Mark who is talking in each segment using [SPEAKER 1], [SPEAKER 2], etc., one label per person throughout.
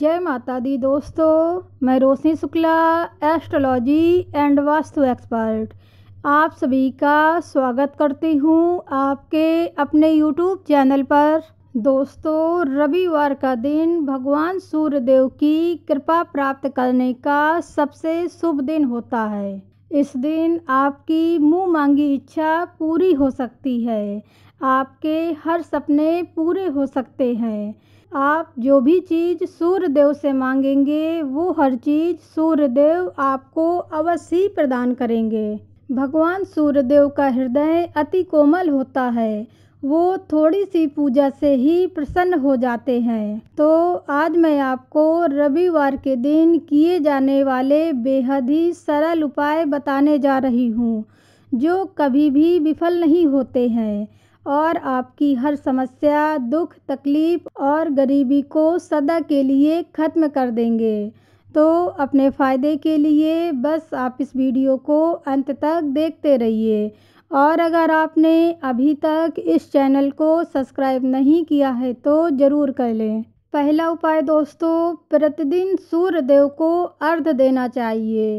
[SPEAKER 1] जय माता दी दोस्तों मैं Roshni Shukla astrology and vastu expert आप सभी का स्वागत करती हूँ आपके अपने यूट्यूब चैनल पर दोस्तों रविवार का दिन भगवान सूर्यदेव की कृपा प्राप्त करने का सबसे शुभ दिन होता है इस दिन आपकी मुंह मांगी इच्छा पूरी हो सकती है आपके हर सपने पूरे हो सकते हैं आप जो भी चीज़ सूर्यदेव से मांगेंगे वो हर चीज़ सूर्यदेव आपको अवश्य ही प्रदान करेंगे भगवान सूर्यदेव का हृदय अति कोमल होता है वो थोड़ी सी पूजा से ही प्रसन्न हो जाते हैं तो आज मैं आपको रविवार के दिन किए जाने वाले बेहद ही सरल उपाय बताने जा रही हूँ जो कभी भी विफल नहीं होते हैं और आपकी हर समस्या दुख तकलीफ़ और गरीबी को सदा के लिए ख़त्म कर देंगे तो अपने फ़ायदे के लिए बस आप इस वीडियो को अंत तक देखते रहिए और अगर आपने अभी तक इस चैनल को सब्सक्राइब नहीं किया है तो ज़रूर कर लें पहला उपाय दोस्तों प्रतिदिन सूर्य देव को अर्ध देना चाहिए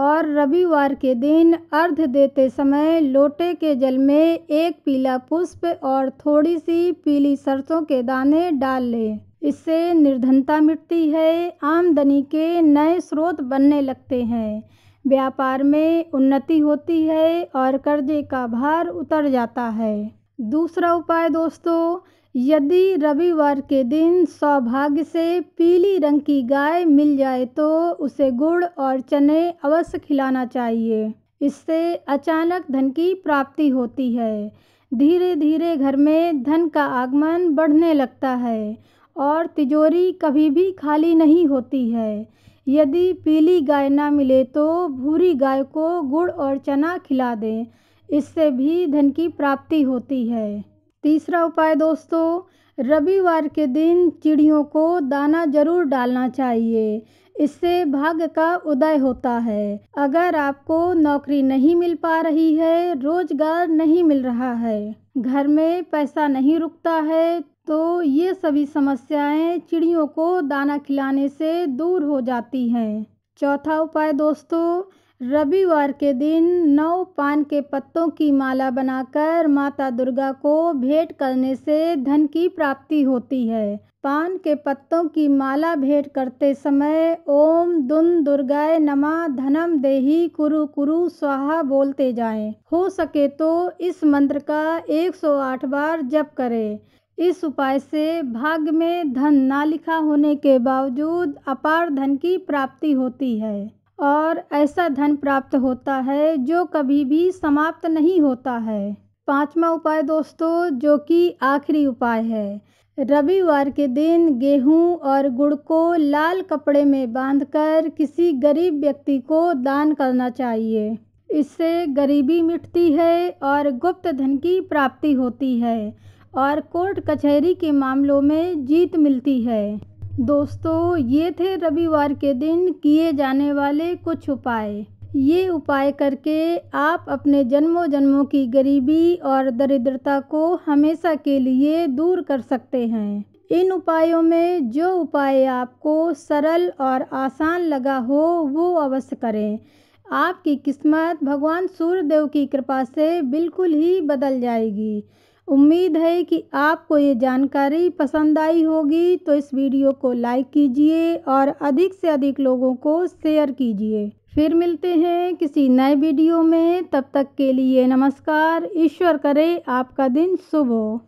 [SPEAKER 1] और रविवार के दिन अर्ध देते समय लोटे के जल में एक पीला पुष्प और थोड़ी सी पीली सरसों के दाने डाल लें इससे निर्धनता मिटती है आमदनी के नए स्रोत बनने लगते हैं व्यापार में उन्नति होती है और कर्जे का भार उतर जाता है दूसरा उपाय दोस्तों यदि रविवार के दिन सौभाग्य से पीली रंग की गाय मिल जाए तो उसे गुड़ और चने अवश्य खिलाना चाहिए इससे अचानक धन की प्राप्ति होती है धीरे धीरे घर में धन का आगमन बढ़ने लगता है और तिजोरी कभी भी खाली नहीं होती है यदि पीली गाय ना मिले तो भूरी गाय को गुड़ और चना खिला दें इससे भी धन की प्राप्ति होती है तीसरा उपाय दोस्तों रविवार के दिन चिड़ियों को दाना ज़रूर डालना चाहिए इससे भाग्य का उदय होता है अगर आपको नौकरी नहीं मिल पा रही है रोज़गार नहीं मिल रहा है घर में पैसा नहीं रुकता है तो ये सभी समस्याएं चिड़ियों को दाना खिलाने से दूर हो जाती हैं चौथा उपाय दोस्तों रविवार के दिन नौ पान के पत्तों की माला बनाकर माता दुर्गा को भेंट करने से धन की प्राप्ति होती है पान के पत्तों की माला भेंट करते समय ओम दुन दुर्गाय नमा धनम देही कुरु कुरु स्वाहा बोलते जाएं। हो सके तो इस मंत्र का 108 बार जप करें इस उपाय से भाग्य में धन ना लिखा होने के बावजूद अपार धन की प्राप्ति होती है और ऐसा धन प्राप्त होता है जो कभी भी समाप्त नहीं होता है पाँचवा उपाय दोस्तों जो कि आखिरी उपाय है रविवार के दिन गेहूं और गुड़ को लाल कपड़े में बांधकर किसी गरीब व्यक्ति को दान करना चाहिए इससे गरीबी मिटती है और गुप्त धन की प्राप्ति होती है और कोर्ट कचहरी के मामलों में जीत मिलती है दोस्तों ये थे रविवार के दिन किए जाने वाले कुछ उपाय ये उपाय करके आप अपने जन्मों जन्मों की गरीबी और दरिद्रता को हमेशा के लिए दूर कर सकते हैं इन उपायों में जो उपाय आपको सरल और आसान लगा हो वो अवश्य करें आपकी किस्मत भगवान सूर्यदेव की कृपा से बिल्कुल ही बदल जाएगी उम्मीद है कि आपको ये जानकारी पसंद आई होगी तो इस वीडियो को लाइक कीजिए और अधिक से अधिक लोगों को शेयर कीजिए फिर मिलते हैं किसी नए वीडियो में तब तक के लिए नमस्कार ईश्वर करे आपका दिन शुभ हो